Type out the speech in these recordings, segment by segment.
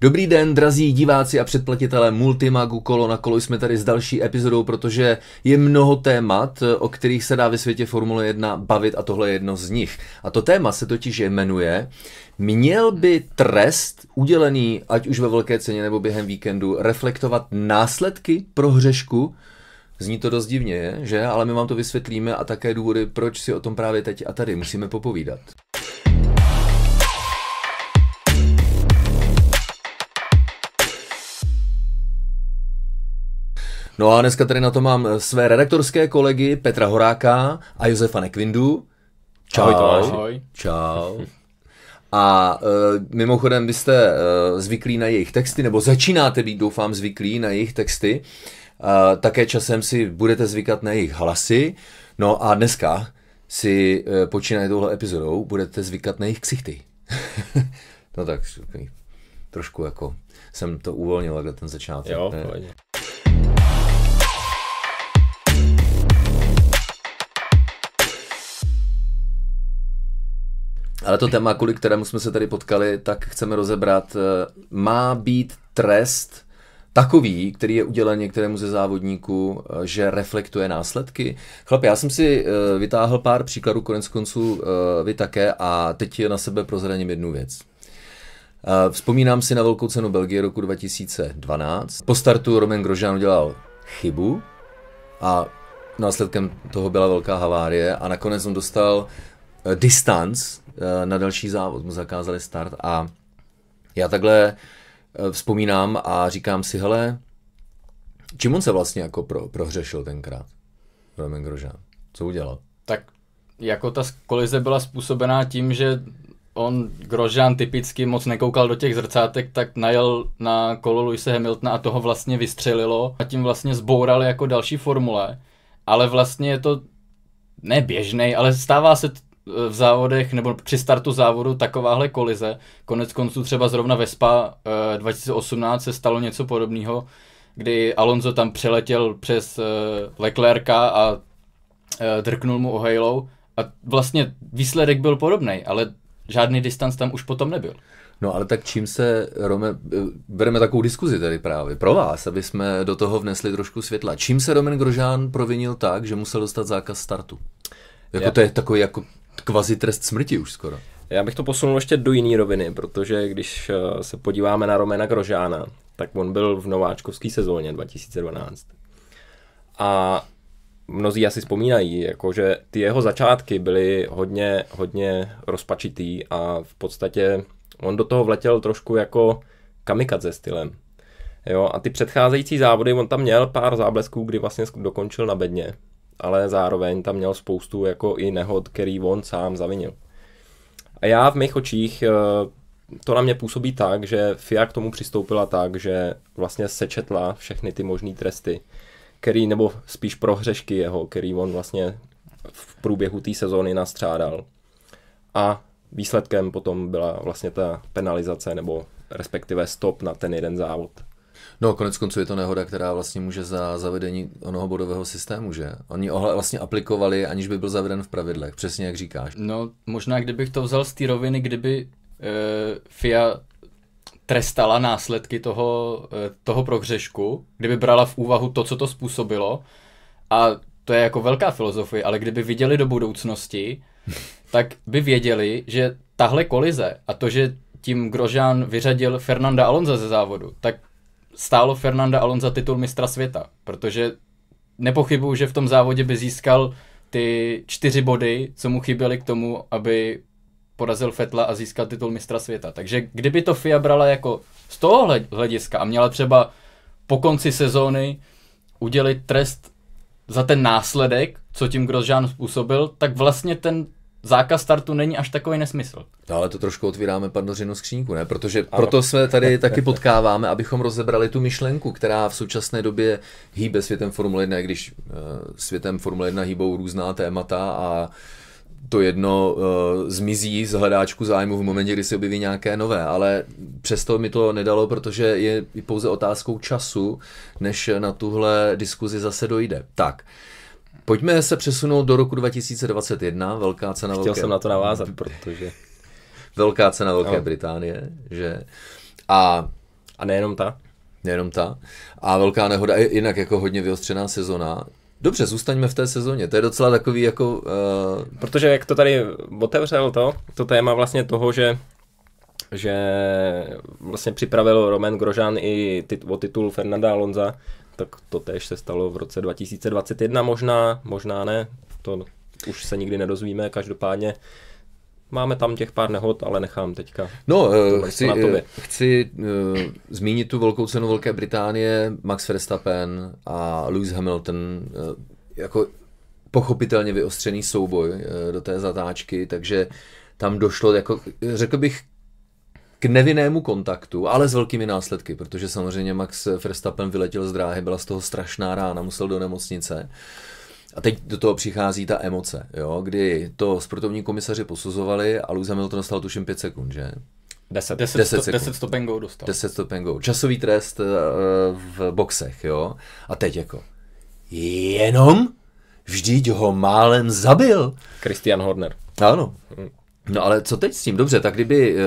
Dobrý den, drazí diváci a předplatitelé Multimagu Kolo na kolo. Jsme tady s další epizodou, protože je mnoho témat, o kterých se dá ve světě Formule 1 bavit a tohle je jedno z nich. A to téma se totiž jmenuje Měl by trest udělený, ať už ve velké ceně nebo během víkendu, reflektovat následky pro hřešku, Zní to dost divně, že? Ale my vám to vysvětlíme a také důvody, proč si o tom právě teď a tady musíme popovídat. No a dneska tady na to mám eh, své redaktorské kolegy Petra Horáka a Josefa Nekvindu. Čau. Ahoj, ahoj. Čau. A e, mimochodem, vy jste e, zvyklí na jejich texty, nebo začínáte být, doufám, zvyklí na jejich texty. E, také časem si budete zvykat na jejich hlasy. No a dneska si e, počínají touhle epizodou, budete zvykat na jejich ksichty. no tak, trošku jako jsem to uvolnil, ten začátek. Jo, Ale to téma, kvůli kterému jsme se tady potkali, tak chceme rozebrat. Eh, má být trest takový, který je udělen některému ze závodníků, eh, že reflektuje následky. Chlapi, já jsem si eh, vytáhl pár příkladů, konec konců vy také, a teď je na sebe prozraním jednu věc. Vzpomínám si na velkou cenu Belgie roku 2012. Po startu Roman Grožán udělal chybu a následkem toho byla velká havárie a nakonec on dostal Eh, distanc eh, na další závod, mu zakázali start a já takhle eh, vzpomínám a říkám si, hele, čím on se vlastně jako pro, prohřešil tenkrát, Roman Grožán? Co udělal? Tak jako ta kolize byla způsobená tím, že on, Grožán typicky moc nekoukal do těch zrcátek, tak najel na kolo Luise Hamiltona a toho vlastně vystřelilo a tím vlastně zboural jako další formule. Ale vlastně je to neběžnej, ale stává se, v závodech nebo při startu závodu takováhle kolize. Konec konců třeba zrovna ve SPA 2018 se stalo něco podobného, kdy Alonso tam přeletěl přes eh, Leclerca a eh, drknul mu Halo. a vlastně výsledek byl podobný, ale žádný distanc tam už potom nebyl. No ale tak čím se, Rome, eh, bereme takovou diskuzi tady právě pro vás, aby jsme do toho vnesli trošku světla. Čím se Roman Grožán provinil tak, že musel dostat zákaz startu? Jako Já. to je takový jako kvazi trest smrti už skoro. Já bych to posunul ještě do jiné roviny, protože když eh, se podíváme na Romena Grožána, tak on byl v nováčkovské sezóně 2012. A mnozí asi vzpomínají, jako že ty jeho začátky byly hodně, hodně rozpačitý a v podstatě on do toho vletěl trošku jako kamikadze stylem. Jo, a ty předcházející závody, on tam měl pár záblesků, kdy vlastně dokončil na bedně ale zároveň tam měl spoustu jako i nehod, který on sám zavinil. A já v mých očích eh, to na mě působí tak, že FIA k tomu přistoupila tak, že vlastně sečetla všechny ty možné tresty, který, nebo spíš prohřešky jeho, který on vlastně v průběhu té sezóny nastřádal. A výsledkem potom byla vlastně ta penalizace, nebo respektive stop na ten jeden závod. No, konec konců je to nehoda, která vlastně může za zavedení onoho bodového systému, že? Oni ho vlastně aplikovali, aniž by byl zaveden v pravidlech, přesně jak říkáš. No, možná kdybych to vzal z té roviny, kdyby e, FIA trestala následky toho, e, toho prohřešku, kdyby brala v úvahu to, co to způsobilo, a to je jako velká filozofie, ale kdyby viděli do budoucnosti, tak by věděli, že tahle kolize a to, že tím Grožán vyřadil Fernanda Alonza ze závodu, tak stálo Fernanda Alonza titul mistra světa, protože nepochybuju, že v tom závodě by získal ty čtyři body, co mu chyběly k tomu, aby porazil Fetla a získal titul mistra světa. Takže kdyby to FIA brala jako z toho hlediska a měla třeba po konci sezóny udělit trest za ten následek, co tím Grosjean způsobil, tak vlastně ten zákaz startu není až takový nesmysl. No, ale to trošku otvíráme pandořinu skříňku, ne? Protože ano. proto jsme tady taky potkáváme, abychom rozebrali tu myšlenku, která v současné době hýbe světem Formule 1, když uh, světem Formule 1 hýbou různá témata a to jedno uh, zmizí z hledáčku zájmu v momentě, kdy se objeví nějaké nové, ale přesto mi to nedalo, protože je pouze otázkou času, než na tuhle diskuzi zase dojde. Tak, uh, Pojďme se přesunout do roku 2021, velká cena Chtěl Velké... jsem na to navázat, protože... velká cena Velké no. Británie, že... A... A nejenom ta. Nejenom ta. A velká nehoda, jinak jako hodně vyostřená sezona. Dobře, zůstaňme v té sezóně. To je docela takový jako... Uh... Protože jak to tady otevřel to, to téma vlastně toho, že že vlastně připravil Roman Grožan i tit- o titul Fernanda Alonza, tak to též se stalo v roce 2021 možná, možná ne, to už se nikdy nedozvíme, každopádně máme tam těch pár nehod, ale nechám teďka. No, eh, chci, na tobě. Eh, chci uh, zmínit tu velkou cenu Velké Británie, Max Verstappen a Lewis Hamilton, uh, jako pochopitelně vyostřený souboj uh, do té zatáčky, takže tam došlo, jako, řekl bych, k nevinnému kontaktu, ale s velkými následky, protože samozřejmě Max Verstappen vyletěl z dráhy, byla z toho strašná rána, musel do nemocnice. A teď do toho přichází ta emoce, jo, kdy to sportovní komisaři posuzovali a Lewis Hamilton dostal tuším 5 sekund, že? 10, 10, 10, sekund. 10 stop and go dostal. 10 stop and go. Časový trest eh, v boxech, jo. A teď jako, jenom? Vždyť ho málem zabil. Christian Horner. Ano. Hmm. No ale co teď s tím? Dobře, tak kdyby eh,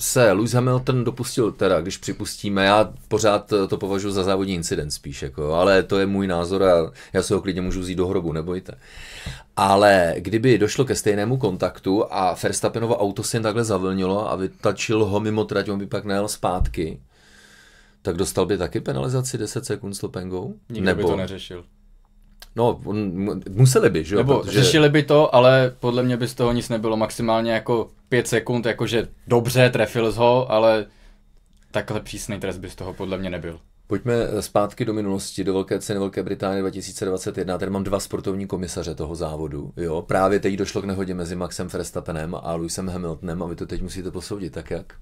se Lewis Hamilton dopustil, teda když připustíme, já pořád to považuji za závodní incident spíš, jako, ale to je můj názor a já se ho klidně můžu vzít do hrobu, nebojte. Ale kdyby došlo ke stejnému kontaktu a Verstappenovo auto se jen takhle zavlnilo a vytačil ho mimo trať, on by pak najel zpátky, tak dostal by taky penalizaci 10 sekund slopengou? Nikdo Nebo... by to neřešil. No, museli by, že jo? Nebo Protože... řešili by to, ale podle mě by z toho nic nebylo. Maximálně jako pět sekund, jakože dobře, trefil z ho, ale takhle přísný trest by z toho podle mě nebyl. Pojďme eh, zpátky do minulosti, do Velké ceny Velké Británie 2021. Tady mám dva sportovní komisaře toho závodu. Jo? Právě teď došlo k nehodě mezi Maxem Verstappenem a Lewisem Hamiltonem a vy to teď musíte posoudit, tak jak?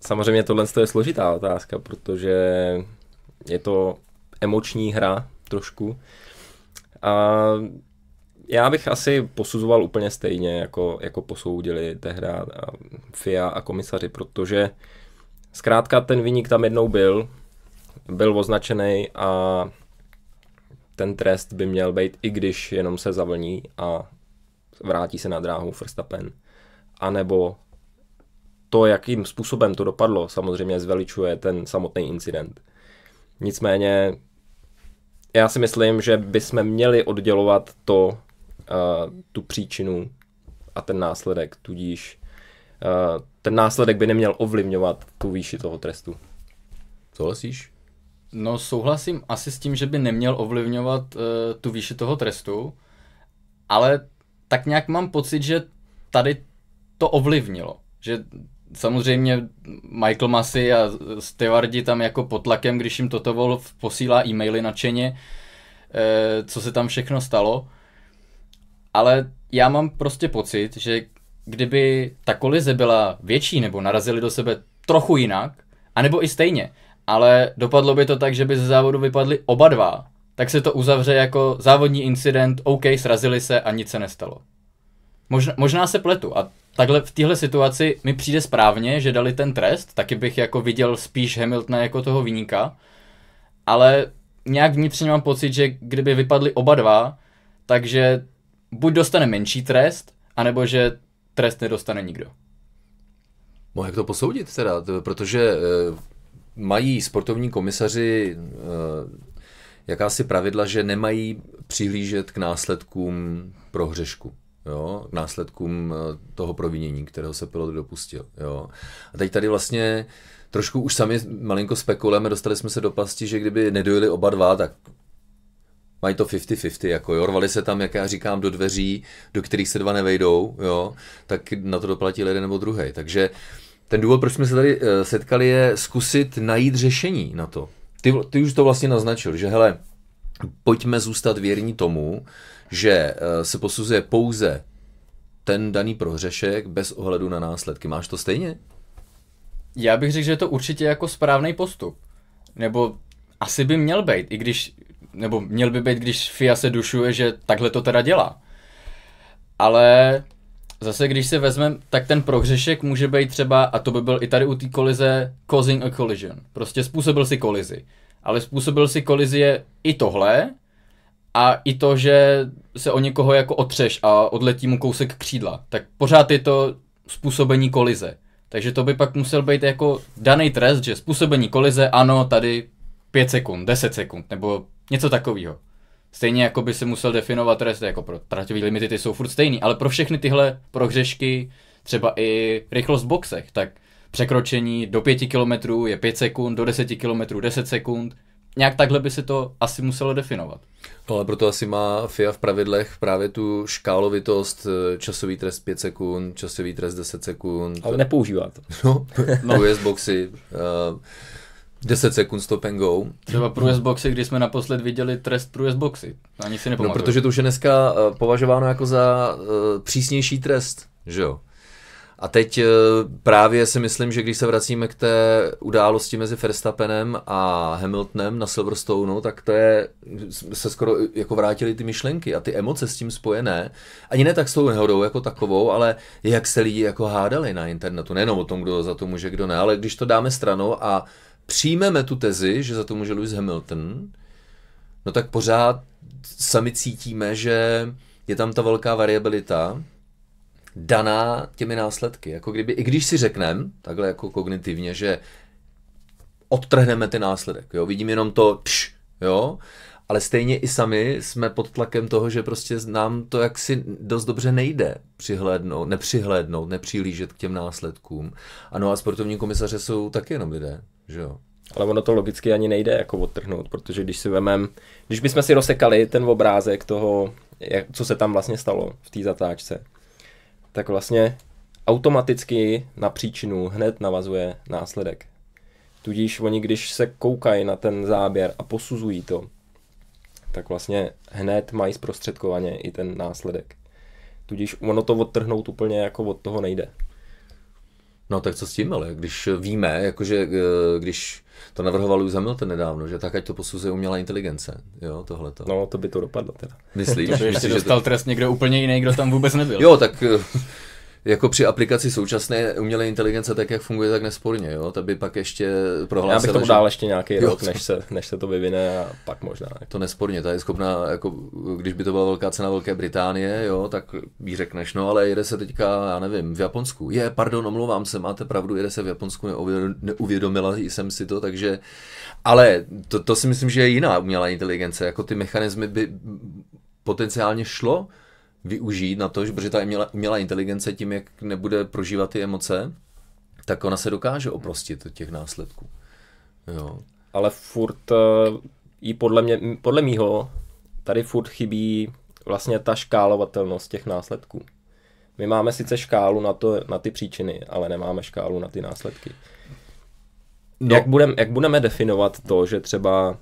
Samozřejmě tohle je složitá otázka, protože je to emoční hra trošku. A já bych asi posuzoval úplně stejně, jako, jako posoudili tehda eh, FIA a komisaři, protože zkrátka ten vyník tam jednou byl, byl označený a ten trest by měl být, i když jenom se zavlní a vrátí se na dráhu Verstappen. A nebo to, jakým způsobem to dopadlo, samozřejmě zveličuje ten samotný incident. Nicméně já si myslím, že bychom měli oddělovat to, Eh, tu příčinu a ten následek, tudíž eh, ten následek by neměl ovlivňovat tu výši toho trestu. Souhlasíš? No souhlasím asi s tím, že by neměl ovlivňovat uh, tu výši toho trestu, ale tak nějak mám pocit, že tady to ovlivnilo. Že samozřejmě Michael Massey a stewardi tam jako pod tlakem, když jim Toto Wolf posílá e-maily na uh, co se tam všechno stalo, ale já mám prostě pocit, že kdyby ta kolize byla větší nebo narazili do sebe trochu jinak, anebo i stejně, ale dopadlo by to tak, že by ze závodu vypadli oba dva, tak se to uzavře jako závodní incident, OK, srazili se a nic se nestalo. Možná, možná se pletu a takhle v téhle situaci mi přijde správně, že dali ten trest, taky bych jako viděl spíš Hamiltona jako toho výnika, ale nějak vnitřně mám pocit, že kdyby vypadli oba dva, takže buď dostane menší trest, anebo že trest nedostane nikdo. No jak to posoudit teda, protože eh, mají sportovní komisaři eh, jakási pravidla, že nemají přihlížet k následkům prohřešku jo, k následkům eh, toho provinění, kterého se pilot dopustil. Jo. A teď tady vlastně trošku už sami malinko spekulujeme, dostali jsme se do pasti, že kdyby nedojeli oba dva, tak mají to 50-50, jako jo, rvali se tam, jak já říkám, do dveří, do kterých se dva nevejdou, jo, tak na to doplatil jeden nebo druhý. Takže ten důvod, proč jsme se tady eh, setkali, je zkusit najít řešení na to. Ty, ty už to vlastně naznačil, že hele, pojďme zůstat věrní tomu, že eh, se posuzuje pouze ten daný prohřešek bez ohledu na následky. Máš to stejně? Já bych řekl, že je to určitě jako správný postup. Nebo asi by měl být, i když nebo měl by být, když FIA se dušuje, že takhle to teda dělá. Ale zase, když si vezmeme, tak ten prohřešek může být třeba, a to by byl i tady u té kolize, causing a collision. Prostě způsobil si kolizi. Ale způsobil si kolizi je i tohle, a i to, že se o někoho jako otřeš a odletí mu kousek křídla, tak pořád je to způsobení kolize. Takže to by pak musel být jako daný trest, že způsobení kolize, ano, tady 5 sekund, 10 sekund, nebo Něco takového. Stejně jako by se musel definovat trest, jako pro traťové limity ty jsou furt stejný, ale pro všechny tyhle prohřešky, třeba i rychlost v boxech, tak překročení do 5 km je 5 sekund, do 10 km 10 sekund. Nějak takhle by se to asi muselo definovat. No ale proto asi má FIA v pravidlech právě tu škálovitost, eh, časový trest 5 sekund, časový trest 10 sekund. Ale nepoužívá to. No, no. boxy. Uh, 10 sekund stop and go. Třeba průjezd boxy, kdy jsme naposled viděli trest průjezd boxy. Ani si no, nepamatuju. No, protože to už je dneska eh, považováno jako za uh, přísnější trest, že jo? A teď eh, právě si myslím, že když se vracíme k té události mezi Verstappenem a Hamiltonem na Silverstoneu, tak to je, se skoro jako vrátily ty myšlenky a ty emoce s tím spojené. Ani ne tak s tou nehodou jako takovou, ale jak se lidi jako hádali na internetu. Nejenom o tom, kdo za to může, kdo ne, ale když to dáme stranou a přijmeme tu tezi, že za to může Lewis Hamilton, no tak pořád sami cítíme, že je tam ta velká variabilita daná těmi následky. Jako kdyby, I když si řekneme, takhle jako kognitivně, že odtrhneme ty následek, jo, vidím jenom to pš, jo, ale stejně i sami jsme pod tlakem toho, že prostě nám to jaksi dost dobře nejde přihlédnout, nepřihlédnout, nepřihlížet k těm následkům. Ano a sportovní komisaře jsou taky jenom lidé že jo. Ale ono to logicky ani nejde jako odtrhnout, protože když si vemem, když bychom si rozsekali ten obrázek toho, jak, co se tam vlastně stalo v té zatáčce, tak vlastně automaticky na příčinu hned navazuje následek. Tudíž oni, když se koukají na ten záběr a posuzují to, tak vlastně hned mají zprostředkovaně i ten následek. Tudíž ono to odtrhnout úplně jako od toho nejde. No tak co s tím, ale když víme, jakože eh, když to navrhoval Lewis Hamilton nedávno, že tak ať to posuzuje umělá inteligence, jo, tohleto. No, to by to dopadlo teda. Myslíš? To by ještě dostal to... trest někdo úplně jiný, kdo tam vůbec nebyl. Jo, tak eh, jako při aplikaci současné umělé inteligence, tak jak funguje, tak nesporně, jo? To by pak ještě prohlásila, Já bych tomu že... ještě nějaký jo, rok, než se, než se to vyvine a pak možná. Ne? Jako. To nesporně, ta je schopná, jako, když by to byla velká cena Velké Británie, jo, tak jí řekneš, no ale jede se teďka, já nevím, v Japonsku. Je, pardon, omlouvám se, máte pravdu, jede se v Japonsku, neuvědomila jsem si to, takže... Ale to, to si myslím, že je jiná umělá inteligence, jako ty mechanismy by potenciálně šlo, využít na to, že protože ta umělá, umělá inteligence tím, jak nebude prožívat ty emoce, tak ona se dokáže oprostit od těch následků. Jo. Ale furt i eh, podle, mě, podle mýho tady furt chybí vlastně ta škálovatelnost těch následků. My máme sice škálu na, to, na ty příčiny, ale nemáme škálu na ty následky. No. Jak, budem, jak budeme definovat to, že třeba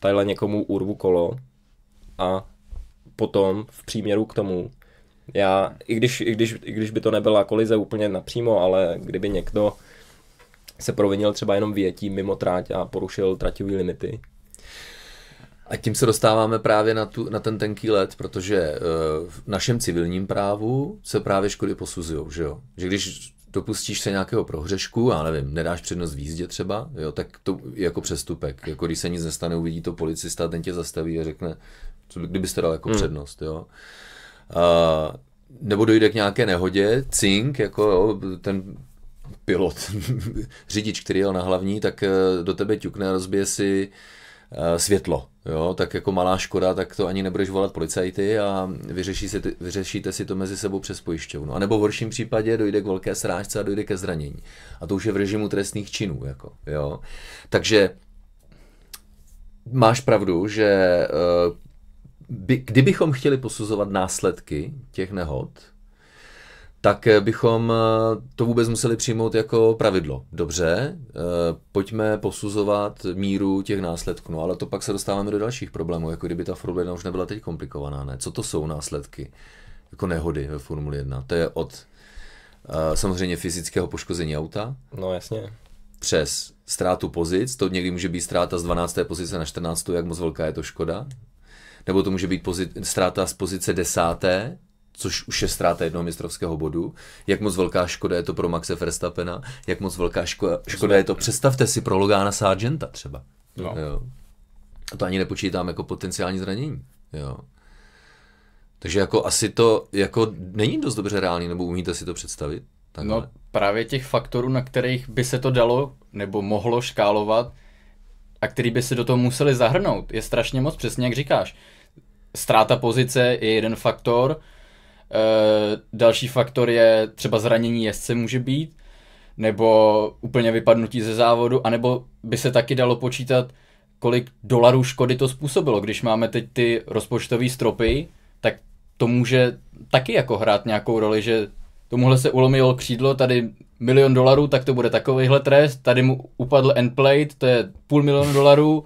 tadyhle někomu urvu kolo a potom v příměru k tomu, já, i když, i když, i když by to nebyla kolize úplně napřímo, ale kdyby někdo se provinil třeba jenom větí mimo tráť a porušil traťové limity. A tím se dostáváme právě na, tu, na ten tenký let, protože eh, v našem civilním právu se právě škody posuzují, že jo? Že když dopustíš se nějakého prohřešku, a nevím, nedáš přednost v jízdě třeba, jo, tak to je jako přestupek. Jako když se nic nestane, uvidí to policista, ten tě zastaví a řekne, co kdybyste dal jako hmm. přednost, jo. Uh, nebo dojde k nějaké nehodě, cink, jako jo, ten pilot, řidič, který jel na hlavní, tak eh, do tebe ťukne a rozbije si eh, světlo. Jo, tak jako malá škoda, tak to ani nebudeš volat policajty a vyřeší si, vyřešíte si to mezi sebou přes pojišťovnu. A nebo v horším případě dojde k velké srážce a dojde ke zranění. A to už je v režimu trestných činů. Jako, jo. Takže máš pravdu, že eh, by, kdybychom chtěli posuzovat následky těch nehod, tak eh, bychom eh, to vůbec museli přijmout jako pravidlo. Dobře, eh, pojďme posuzovat míru těch následků, no ale to pak se dostáváme do dalších problémů, jako kdyby ta Formule 1 už nebyla teď komplikovaná, ne? Co to jsou následky? Jako nehody ve Formuli 1. To je od samozřejmě fyzického poškození auta. No jasně. Přes ztrátu pozic, to někdy může být ztráta z 12. pozice na 14. jak moc velká je to škoda, nebo to může být pozit, ztráta z pozice desáté, což už je ztráta jednoho mistrovského bodu. Jak moc velká škoda je to pro Maxe Verstappena, jak moc velká škoda, škoda je to, představte si, pro Logana Sargenta třeba. No. Jo. A to ani nepočítám jako potenciální zranění. Jo. Takže jako asi to jako není dost dobře reálný, nebo umíte si to představit? Takhle. No právě těch faktorů, na kterých by se to dalo nebo mohlo škálovat a který by se do toho museli zahrnout, je strašně moc, přesně jak říkáš ztráta pozice je jeden faktor, eh, další faktor je třeba zranění jezdce může být, nebo úplně vypadnutí ze závodu, anebo by se taky dalo počítat, kolik dolarů škody to způsobilo. Když máme teď ty rozpočtové stropy, tak to může taky jako hrát nějakou roli, že tomuhle se ulomilo křídlo, tady milion dolarů, tak to bude takovýhle trest, tady mu upadl endplate, to je půl milionu dolarů,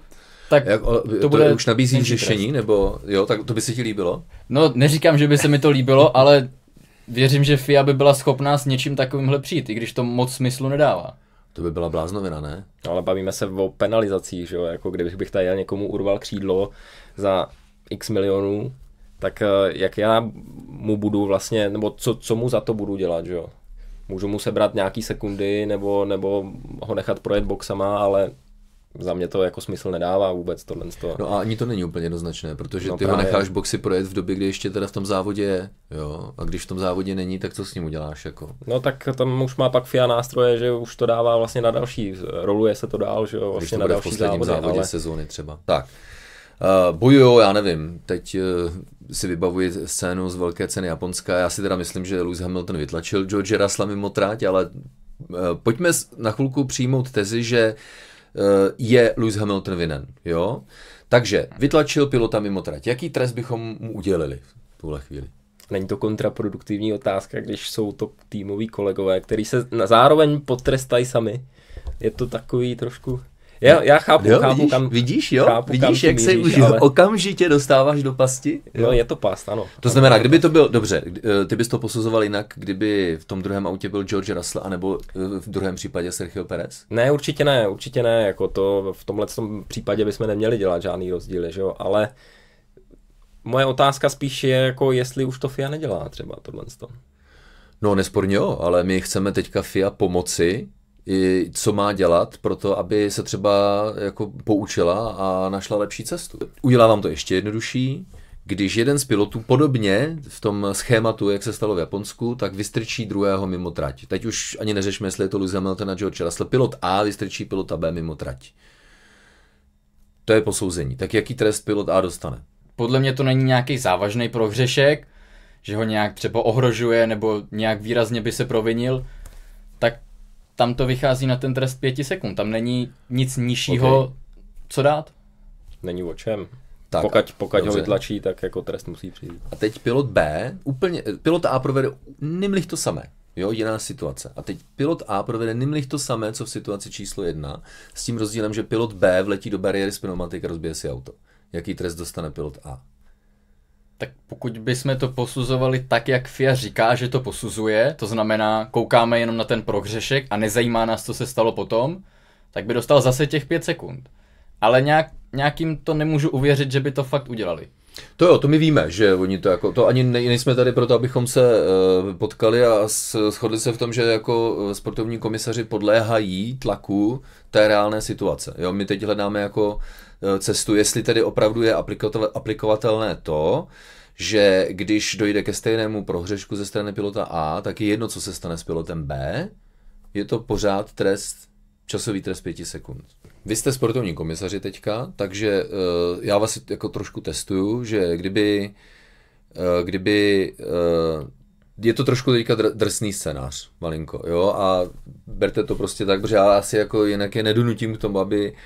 tak Jak, o, to, to bude už nabízí řešení, trest. nebo jo, tak to by se ti líbilo? No, neříkám, že by se mi to líbilo, ale věřím, že FIA by byla schopná s něčím takovýmhle přijít, i když to moc smyslu nedává. To by byla bláznovina, ne? No, ale bavíme se o penalizacích, že jo, jako kdybych bych tady někomu urval křídlo za x milionů, tak eh, jak já mu budu vlastně, nebo co, co mu za to budu dělat, že jo? Můžu mu sebrat nějaký sekundy, nebo, nebo ho nechat projet boxama, ale za mě to jako smysl nedává vůbec tohle. Toho. No a ani to není úplně jednoznačné, protože no ty právě. ho necháš boxy projet v době, kdy ještě teda v tom závodě je, jo, a když v tom závodě není, tak co s ním uděláš jako? No tak tam už má pak FIA nástroje, že už to dává vlastně na další, roluje se to dál, že jo, vlastně na další v posledním závodě, závodě ale... sezóny třeba. Tak. Uh, eh, bojujo, já nevím, teď uh, si vybavuji scénu z velké ceny Japonska, já si teda myslím, že Lewis Hamilton vytlačil George Russell mimo tráť, ale uh, pojďme na chvilku přijmout tezi, že uh, Eh, je Lewis Hamilton vinen. Jo? Takže vytlačil pilota mimo trať. Jaký trest bychom mu udělili v tuhle chvíli? Není to kontraproduktivní otázka, když jsou to týmoví kolegové, kteří se na zároveň potrestají sami. Je to takový trošku Jo, já chápu, jo, chápu, vidíš, kam, vidíš, jo? Chápu, vidíš, kam jak míříš, se už ale... okamžitě dostáváš do pasti? No, jo? No, je to past, ano. To znamená, kdyby to byl, dobře, eh, ty bys to posuzoval jinak, kdyby v tom druhém autě byl George Russell, anebo eh, v druhém případě Sergio Perez? Ne, určitě ne, určitě ne, jako to v tomhle tom případě bychom neměli dělat žádný rozdíly, že jo, ale moje otázka spíš je, jako jestli už to FIA nedělá třeba tohle. No nesporně jo, ale my chceme teďka FIA pomoci co má dělat pro to, aby se třeba jako poučila a našla lepší cestu. Udělá vám to ještě jednodušší, když jeden z pilotů podobně v tom schématu, jak se stalo v Japonsku, tak vystrčí druhého mimo trať. Teď už ani neřešme, jestli je to Lewis Hamilton a George Russell. Pilot A vystrčí pilota B mimo trať. To je posouzení. Tak jaký trest pilot A dostane? Podle mě to není nějaký závažný prohřešek, že ho nějak třeba ohrožuje nebo nějak výrazně by se provinil, tak tam to vychází na ten trest pěti sekund. Tam není nic nižšího, okay. co dát. Není o čem. Tak, pokud pokud ho vytlačí, tak jako trest musí přijít. A teď pilot B, úplně, pilot A provede nemlich to samé. Jo, jiná situace. A teď pilot A provede nemlich to samé, co v situaci číslo jedna, s tím rozdílem, že pilot B vletí do bariéry s pneumatik a rozbije si auto. Jaký trest dostane pilot A? Tak pokud bychom to posuzovali tak, jak FIA říká, že to posuzuje, to znamená, koukáme jenom na ten prohřešek a nezajímá nás, co se stalo potom, tak by dostal zase těch pět sekund. Ale nějak, nějakým to nemůžu uvěřit, že by to fakt udělali. To jo, to my víme, že oni to jako, to ani nejsme tady proto, abychom se uh, potkali a shodli se v tom, že jako eh, sportovní komisaři podléhají tlaku té reálné situace. Jo, my teď hledáme jako Eh, cestu, jestli tedy opravdu je aplikovatelné to, že když dojde ke stejnému prohřešku ze strany pilota A, tak je jedno, co se stane s pilotem B, je to pořád trest, časový trest pěti sekund. Vy jste sportovní komisaři teďka, takže uh, já vás jako trošku testuju, že kdyby, uh, kdyby uh, je to trošku teďka dr- drsný scénář, malinko, jo, a berte to prostě tak, protože já asi jako jinak je nedonutím k tomu, aby uh,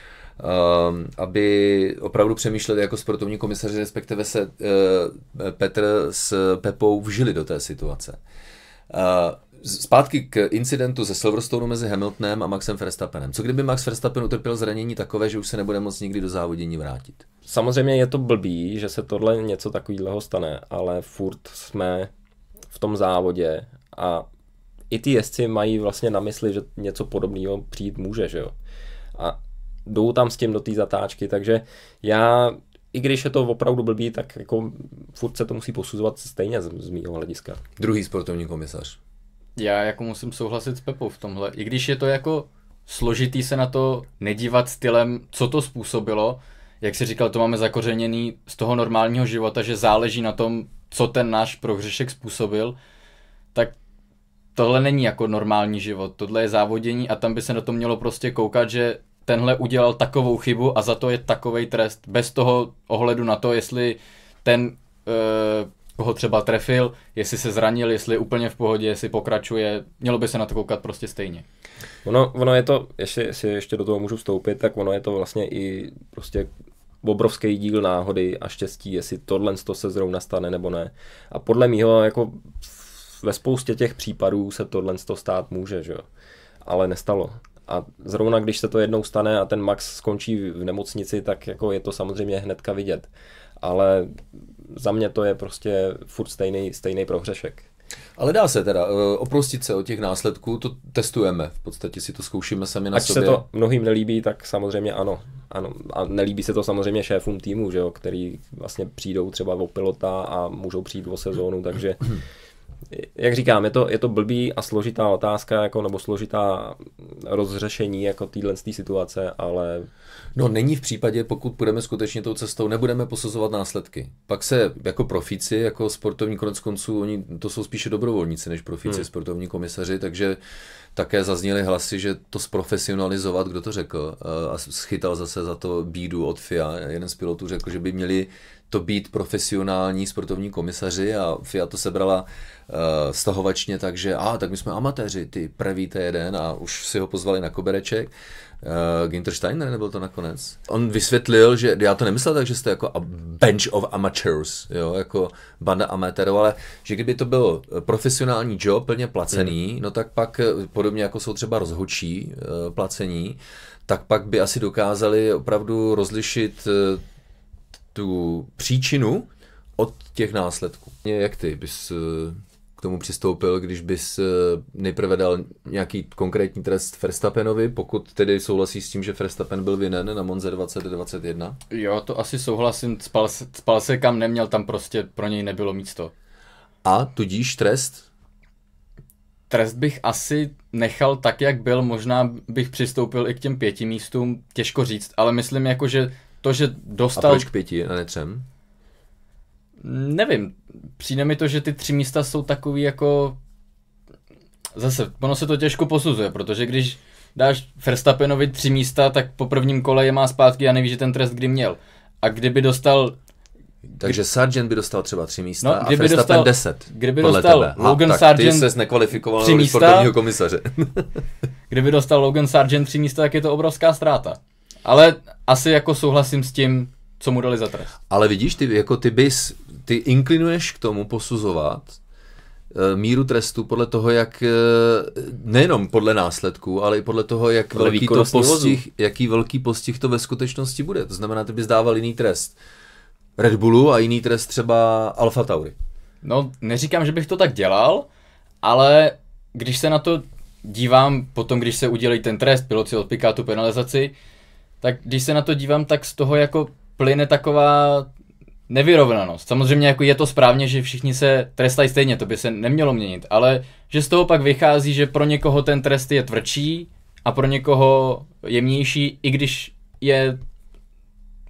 Ehm, aby opravdu přemýšleli jako sportovní komisaři, respektive se eh, Petr s Pepou vžili do té situace. Eh, zpátky k incidentu ze Silverstone mezi Hamiltonem a Maxem Verstappenem. Co kdyby Max Verstappen utrpěl zranění takové, že už se nebude moc nikdy do závodění vrátit? Samozřejmě je to blbý, že se tohle něco takového stane, ale furt jsme v tom závodě a i ty jezdci mají vlastně na mysli, že něco podobného přijít může, že jo. A jdou tam s tím do té zatáčky, takže já i když je to opravdu blbý, tak jako furt se to musí posuzovat stejně z, z mýho hlediska. Druhý sportovní komisař. Já jako musím souhlasit s Pepou v tomhle. I když je to jako složitý se na to nedívat stylem, co to způsobilo, jak si říkal, to máme zakořeněný z toho normálního života, že záleží na tom, co ten náš prohřešek způsobil, tak tohle není jako normální život, tohle je závodění a tam by se na to mělo prostě koukat, že tenhle udělal takovou chybu a za to je takový trest, bez toho ohledu na to, jestli ten, eh, koho třeba trefil, jestli se zranil, jestli je úplně v pohodě, jestli pokračuje, mělo by se na to koukat prostě stejně. Ono, ono je to, jestli jestli ještě do toho můžu vstoupit, tak ono je to vlastně i prostě obrovský díl náhody a štěstí, jestli tohle to se zrovna stane nebo ne. A podle mýho jako ve spoustě těch případů se tohle to stát může, že jo. Ale nestalo. A zrovna když se to jednou stane a ten Max skončí v nemocnici, tak jako je to samozřejmě hnedka vidět. Ale za mě to je prostě furt stejný, stejný prohřešek. Ale dá se teda eh, oprostit se od těch následků, to testujeme, v podstatě si to zkoušíme sami na Ať sobě. Ať se to mnohým nelíbí, tak samozřejmě ano. ano. A nelíbí se to samozřejmě šéfům týmu, že jo, který vlastně přijdou třeba o pilota a můžou přijít o sezónu, takže jak říkám, je to, je to blbý a složitá otázka, jako, nebo složitá rozřešení jako téhle situace, ale... No není v případě, pokud půjdeme skutečně tou cestou, nebudeme posuzovat následky. Pak se jako profíci, jako sportovní konec konců, oni to jsou spíše dobrovolníci než profíci, hmm. sportovní komisaři, takže také zazněly hlasy, že to zprofesionalizovat, kdo to řekl, eh, a schytal zase za to bídu od FIA. Jeden z pilotů řekl, že by měli to být profesionální sportovní komisaři a FIA to sebrala uh, stahovačně tak, že ah, tak my jsme amatéři, ty prvý jeden a už si ho pozvali na kobereček. Uh, eh, Ginter Steiner nebyl to nakonec. On vysvětlil, že já to nemyslel tak, že jste jako a bench of amateurs, jo, jako banda amatérů, ale že kdyby to byl profesionální job, plně placený, mm. no tak pak eh, podobně jako jsou třeba rozhočí uh, placení, tak pak by asi dokázali opravdu rozlišit uh, tu příčinu od těch následků. Jak ty bys eh, k tomu přistoupil, když bys eh, nejprve dal nějaký konkrétní trest Verstappenovi, pokud tedy souhlasí s tím, že Verstappen byl vinen na Monze 2021? Jo, to asi souhlasím, spal, se, spal se kam neměl, tam prostě pro něj nebylo místo. A tudíž trest? Trest bych asi nechal tak, jak byl, možná bych přistoupil i k těm pěti místům, těžko říct, ale myslím jako, že to, že dostal... A proč k pěti a ne třem? Nevím, přijde mi to, že ty tři místa jsou takový jako... Zase, ono se to těžko posuzuje, protože když dáš Verstappenovi tři místa, tak po prvním kole je má zpátky a neví, že ten trest kdy měl. A kdyby dostal takže Sargent by dostal třeba tři místa no, kdyby a Verstappen dostal, deset. Kdyby dostal tebe. Logan ha, Sargent ty nekvalifikoval tři místa, sportovního komisaře. kdyby dostal Logan Sargent tři místa, tak je to obrovská ztráta. Ale asi jako souhlasím s tím, co mu dali za trest. Ale vidíš, ty, jako ty bys, ty inklinuješ k tomu posuzovat eh, míru trestu podle toho, jak eh, nejenom podle následků, ale i podle toho, jak podle velký to postih, jaký velký postih to ve skutečnosti bude. To znamená, ty bys dával jiný trest Red Bullu a jiný trest třeba Alfa Tauri. No, neříkám, že bych to tak dělal, ale když se na to dívám potom, když se udělí ten trest, pilot si odpiká tu penalizaci, tak když se na to dívám, tak z toho jako plyne taková nevyrovnanost. Samozřejmě jako je to správně, že všichni se trestají stejně, to by se nemělo měnit, ale že z toho pak vychází, že pro někoho ten trest je tvrdší a pro někoho jemnější, i když je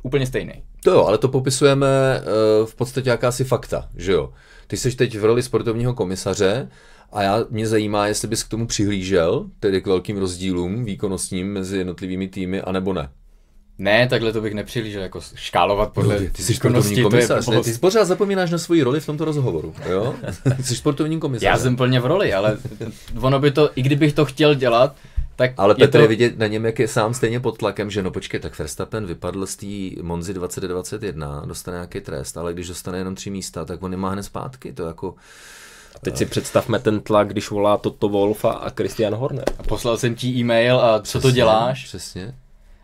úplně stejný. To jo, ale to popisujeme uh, v podstatě jakási fakta, že jo. Ty jsi teď v roli sportovního komisaře, a já, mě zajímá, jestli bys k tomu přihlížel, tedy k velkým rozdílům výkonnostním mezi jednotlivými týmy, anebo ne. Ne, takhle to bych nepřihlížel, jako škálovat podle no, Ty jsi sportovní komisař, ne? Ty pořád zapomínáš na svoji roli v tomto rozhovoru, jo? Ty jsi sportovní komisař. Já jsem plně v roli, ale ono by to, i kdybych to chtěl dělat, tak Ale je Petr to... je vidět na něm, jak je sám stejně pod tlakem, že no počkej, tak Verstappen vypadl z té Monzi 2021, dostane nějaký trest, ale když dostane jenom tři místa, tak on nemá hned zpátky, to jako... A teď si představme ten tlak, když volá Toto Wolfa a Christian Horner. A poslal jsem ti e-mail a co přesně, to děláš? Přesně.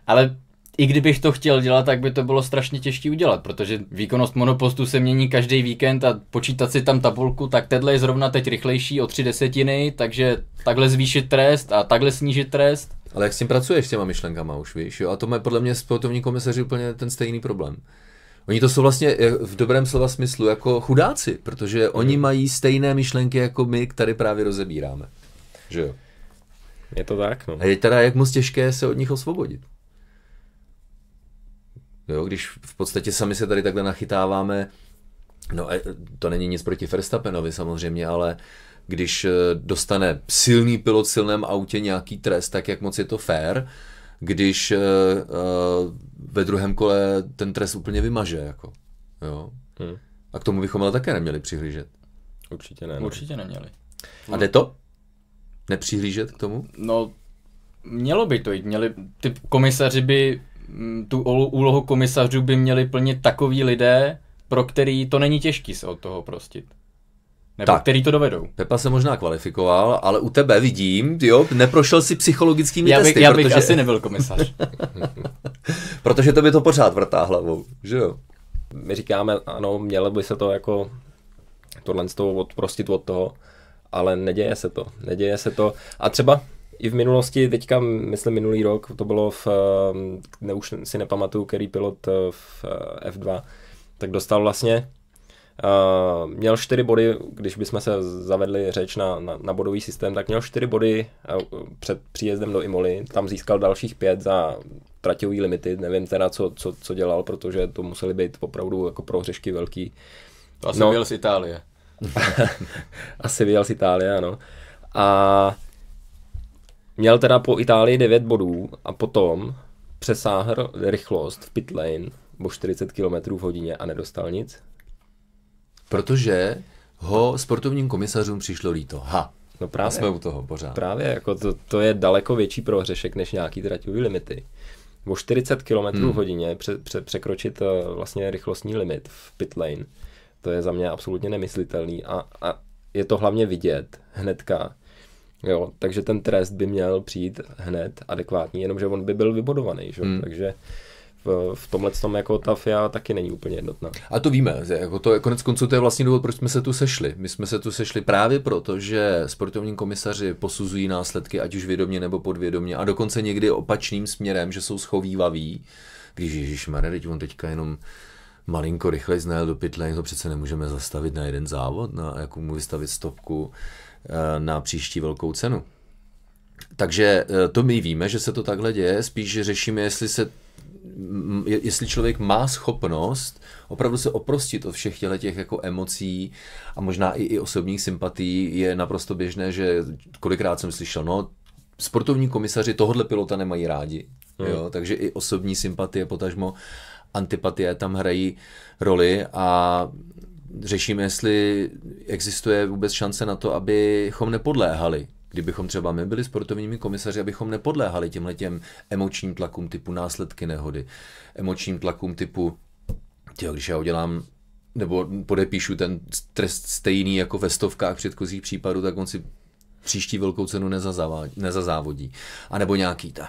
Ale i kdybych to chtěl dělat, tak by to bylo strašně těžké udělat, protože výkonnost monopostu se mění každý víkend a počítat si tam tabulku, tak tenhle je zrovna teď rychlejší o tři desetiny, takže takhle zvýšit trest a takhle snížit trest. Ale jak s tím pracuješ s těma myšlenkama už, víš? Jo? A to má podle mě sportovní komisaři úplně ten stejný problém. Oni to jsou vlastně eh, v dobrém slova smyslu jako chudáci, protože oni mhm. mají stejné myšlenky jako my, které právě rozebíráme. Že jo? Je to tak, no. A je teda jak moc těžké se od nich osvobodit. Jo, když v podstatě sami se tady takhle nachytáváme, no eh, to není nic proti Verstappenovi samozřejmě, ale když eh, dostane silný pilot v silném autě nějaký trest, tak jak moc je to fair, když eh, eh, ve druhém kole ten trest úplně vymaže. Jako. Jo. Hmm. A k tomu bychom ale také neměli přihlížet. Určitě ne. ne. Určitě neměli. A jde to? Nepřihlížet k tomu? No, mělo by to jít. Měli, ty komisaři by, mm, tu úlohu komisařů by měli plnit takový lidé, pro který to není těžký se od toho prostit. Nebo tak. který to dovedou. Pepa se možná kvalifikoval, ale u tebe vidím, jo, neprošel si psychologickými já bych, testy. Já bych protože... asi nebyl komisař. protože to by to pořád vrtá hlavou, že jo? My říkáme, ano, mělo by se to jako tohle z toho odprostit od toho, ale neděje se to. Neděje se to. A třeba i v minulosti, teďka, myslím minulý rok, to bylo v, eh, ne, už si nepamatuju, který pilot eh, v eh, F2, tak dostal vlastně Eh, měl 4 body, když bychom se zavedli řeč na, na, na bodový systém, tak měl 4 body eh, před příjezdem do Imoli, tam získal dalších 5 za traťový limity, nevím teda, co, co, co dělal, protože to museli být opravdu jako hřešky velký. To asi no. byl z Itálie. asi vyjel z Itálie, ano. A měl teda po Itálii 9 bodů a potom přesáhl rychlost v pit lane o 40 km v hodině a nedostal nic protože ho sportovním komisařům přišlo líto. Ha, No právě. A jsme u toho pořád. Právě, jako to, to je daleko větší prohřešek než nějaký traťový limity. O 40 km hmm. hodině pře, pře, překročit eh, vlastně rychlostní limit v pit lane, to je za mě absolutně nemyslitelný a, a je to hlavně vidět hnedka. Jo, takže ten trest by měl přijít hned adekvátní, jenomže on by byl vybodovaný, že? Hmm. takže v, v tomhle tom jako ta FIA taky není úplně jednotná. A to víme, jako to je konec konců to je vlastně důvod, proč jsme se tu sešli. My jsme se tu sešli právě proto, že sportovní komisaři posuzují následky ať už vědomě nebo podvědomě a dokonce někdy opačným směrem, že jsou schovývaví. Když Ježíš teď on teďka jenom malinko rychle znajel do pytle, to přece nemůžeme zastavit na jeden závod, na jakou mu vystavit stopku eh, na příští velkou cenu. Takže eh, to my víme, že se to takhle děje, spíš řešíme, jestli se jestli člověk má schopnost opravdu se oprostit od všech těle těch jako emocí a možná i, i osobních sympatí, je naprosto běžné, že kolikrát jsem slyšel, no, sportovní komisaři tohle pilota nemají rádi, hmm. jo, takže i osobní sympatie, potažmo antipatie tam hrají roli a řešíme, jestli existuje vůbec šance na to, abychom nepodléhali kdybychom třeba my byli sportovními komisaři, abychom nepodléhali těmhle těm emočním tlakům typu následky nehody, emočním tlakům typu, těho, když já udělám nebo podepíšu ten trest stejný jako ve stovkách předchozích případů, tak on si příští velkou cenu nezazává, nezazávodí. A nebo nějaký ta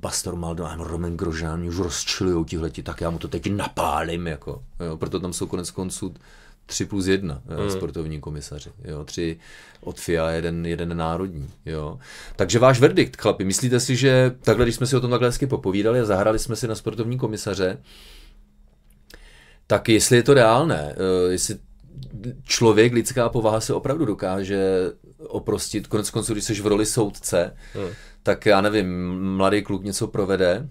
pastor Maldonado, Roman Grožán, už rozčilují tihleti, tak já mu to teď napálím, jako. Jo, proto tam jsou konec konců Tři plus jedna mm. sportovní komisaři, jo, tři od FIA, jeden, jeden národní, jo. Takže váš verdikt, chlapi, myslíte si, že takhle, když jsme si o tom takhle hezky popovídali a zahrali jsme si na sportovní komisaře, tak jestli je to reálné, eh, jestli člověk, lidská povaha se opravdu dokáže oprostit, konec konců, když jsi v roli soudce, mm. tak já nevím, mladý kluk něco provede,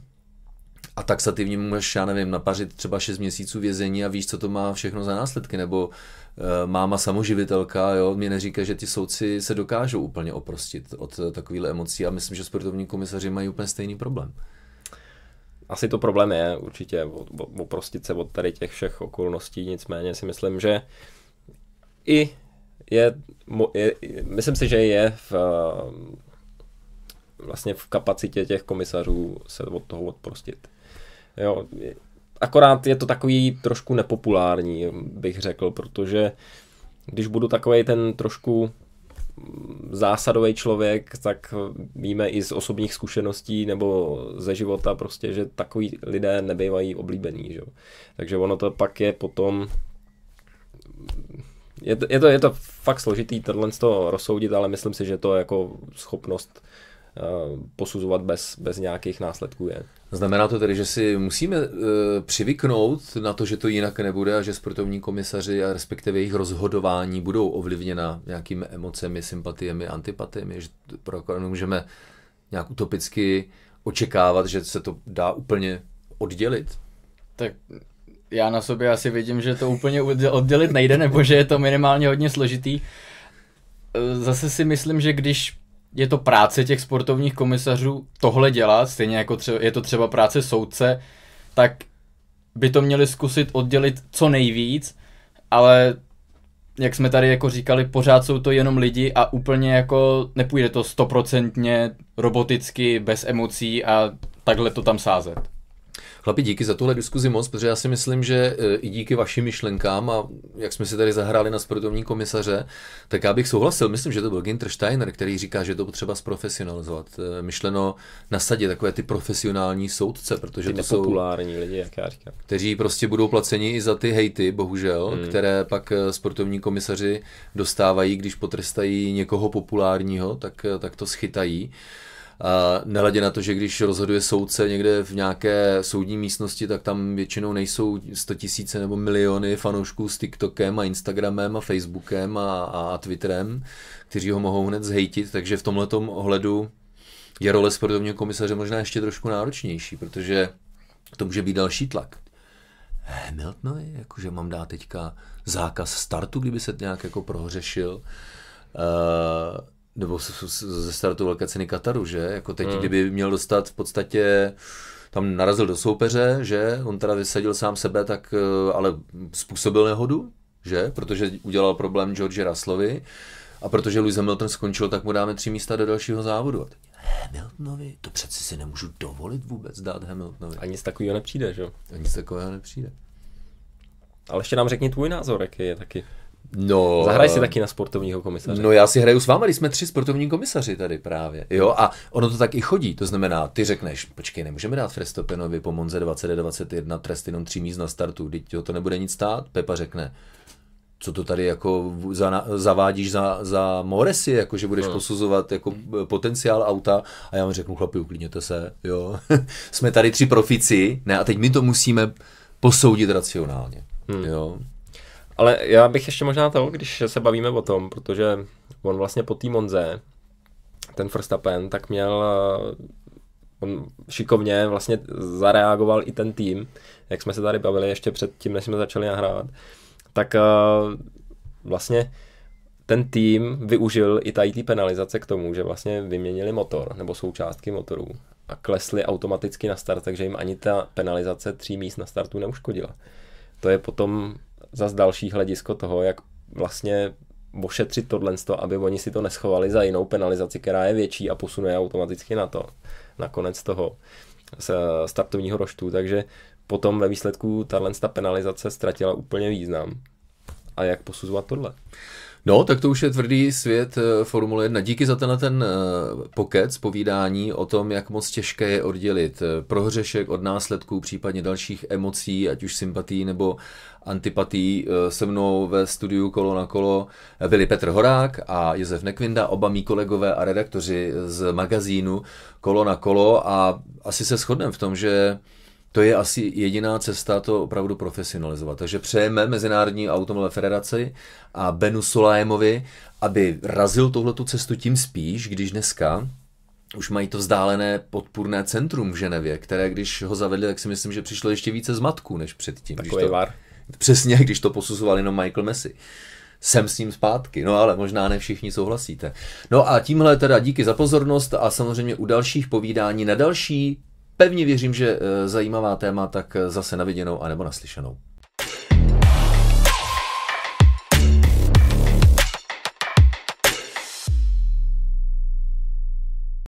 a taxativně můžeš, já nevím, napařit třeba 6 měsíců vězení a víš, co to má všechno za následky, nebo e, máma samoživitelka, jo, mě neříká, že ti soudci se dokážou úplně oprostit od eh, takovýhle emocí a myslím, že sportovní komisaři mají úplně stejný problém. Asi to problém je určitě oprostit se od tady těch všech okolností, nicméně si myslím, že i je, je myslím si, že je v, eh, vlastně v kapacitě těch komisařů se od toho odprostit. Jo, akorát je to takový trošku nepopulární, bych řekl, protože když budu takový ten trošku zásadový člověk, tak víme i z osobních zkušeností nebo ze života prostě, že takový lidé nebývají oblíbení. Že? Takže ono to pak je potom je to, je to, je to fakt složitý tohle z toho rozsoudit, ale myslím si, že to je jako schopnost Eh, posuzovat bez, bez nějakých následků je. Znamená to tedy, že si musíme e, přivyknout na to, že to jinak nebude a že sportovní komisaři a respektive jejich rozhodování budou ovlivněna nějakými emocemi, sympatiemi, antipatiemi, že pro můžeme nějak utopicky očekávat, že se to dá úplně oddělit? Tak já na sobě asi vidím, že to úplně oddělit nejde, nebo že je to minimálně hodně složitý. Eh, zase si myslím, že když je to práce těch sportovních komisařů tohle dělat, stejně jako třeba, je to třeba práce soudce, tak by to měli zkusit oddělit co nejvíc, ale jak jsme tady jako říkali, pořád jsou to jenom lidi a úplně jako nepůjde to stoprocentně roboticky, bez emocí a takhle to tam sázet. Chlapi, díky za tuhle diskuzi moc, protože já si myslím, že e, i díky vašim myšlenkám a jak jsme si tady zahráli na sportovní komisaře, tak já bych souhlasil, myslím, že to byl Ginter Steiner, který říká, že to potřeba zprofesionalizovat. E, myšleno nasadit takové ty profesionální soudce, protože ty to jsou populární lidi, jak já říkám. Kteří prostě budou placeni i za ty hejty, bohužel, hmm. které pak e, sportovní komisaři dostávají, když potrestají někoho populárního, tak, tak to schytají. Nehledě na to, že když rozhoduje soudce někde v nějaké soudní místnosti, tak tam většinou nejsou 100 tisíce nebo miliony fanoušků s TikTokem a Instagramem a Facebookem a, a Twitterem, kteří ho mohou hned zhejtit, takže v tomhle ohledu je role sportovního komisaře možná ještě trošku náročnější, protože to může být další tlak. Hamiltonovi, jakože mám dát teďka zákaz startu, kdyby se nějak jako prohřešil. Uh, nebo ze startu velké ceny Kataru, že? Jako teď, hmm. kdyby měl dostat v podstatě tam narazil do soupeře, že on teda vysadil sám sebe, tak eh, ale způsobil nehodu, že? Protože udělal problém George Raslovi a protože Lewis Hamilton skončil, tak mu dáme tři místa do dalšího závodu. A teď, Hamiltonovi, to přeci si nemůžu dovolit vůbec dát Hamiltonovi. A nic takového nepřijde, že Ani A nic takového nepřijde. Ale ještě nám řekni tvůj názor, jaký je taky. No, Zahraj si taky na sportovního komisaře. No já si hraju s váma, když jsme tři sportovní komisaři tady právě. Jo, a ono to tak i chodí. To znamená, ty řekneš, počkej, nemůžeme dát Frestopenovi po Monze 2021 trest jenom tří míst na startu, teď to nebude nic stát. Pepa řekne, co to tady jako za, zavádíš za, za Moresi, jako že budeš no. posuzovat jako potenciál auta a já mu řeknu, chlapi, uklidněte se, jo. Jsme tady tři profici, ne, a teď my to musíme posoudit racionálně, hmm. jo. Ale já bych ještě možná to, když se bavíme o tom, protože on vlastně po té Monze, ten Verstappen, tak měl eh, on šikovně vlastně zareagoval i ten tým, jak jsme se tady bavili ještě před tím, než jsme začali nahrát, tak eh, vlastně ten tým využil i tady penalizace k tomu, že vlastně vyměnili motor nebo součástky motorů a klesli automaticky na start, takže jim ani ta penalizace tří míst na startu neuškodila. To je potom zas další hledisko toho, jak vlastně ošetřit tohle, aby oni si to neschovali za jinou penalizaci, která je větší a posunuje automaticky na to, na konec toho eh, startovního roštu, takže potom ve výsledku tahle penalizace ztratila úplně význam. A jak posuzovat tohle? No, tak to už je tvrdý svět eh, Formule 1. Díky za tenhle ten eh, pokec, povídání o tom, jak moc těžké je oddělit eh, prohřešek od následků, případně dalších emocí, ať už sympatí nebo antipatí. Se mnou ve studiu Kolo na kolo byli Petr Horák a Josef Nekvinda, oba mý kolegové a redaktoři z magazínu Kolo na kolo a asi se shodneme v tom, že to je asi jediná cesta to opravdu profesionalizovat. Takže přejeme Mezinárodní automobilové federaci a Benu Solajemovi, aby razil tohletu cestu tím spíš, když dneska už mají to vzdálené podpůrné centrum v Ženevě, které když ho zavedli, tak si myslím, že přišlo ještě více zmatků než předtím. Takový když to, var. Přesně, když to posuzoval jenom Michael Messi jsem s ním zpátky. No ale možná ne všichni souhlasíte. No a tímhle teda díky za pozornost a samozřejmě u dalších povídání na další Pevně věřím, že eh, zajímavá téma, tak eh, zase naviděnou a nebo naslyšenou.